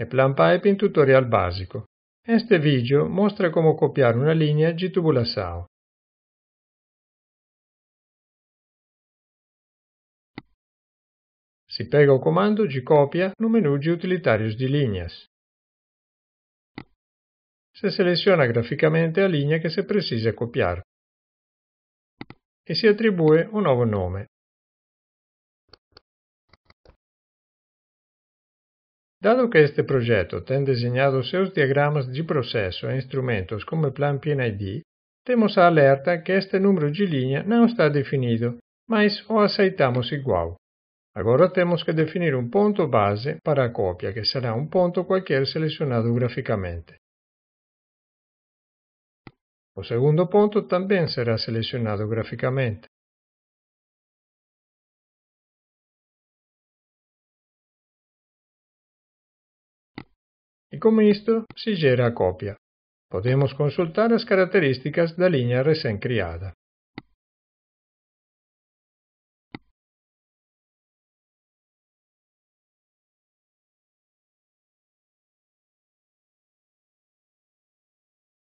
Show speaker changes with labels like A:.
A: e Plan Pipe in tutorial basico. In questo video mostra come copiare una linea GTubulaSAO. Si pega il comando gcopia no menu di utilitarios di linhas. Si seleziona graficamente la linea che si precisa copiare e si attribue un nuovo nome, Dado
B: que este projeto tem desenhado seus diagramas de processo e instrumentos como Plan PNID, temos a alerta que este número de linha não está definido, mas o aceitamos igual. Agora temos que definir um ponto base para a cópia, que será um ponto qualquer selecionado graficamente.
A: O segundo ponto também será selecionado graficamente. e com isto si gera a copia. Podemos consultar as características da linha recém criada.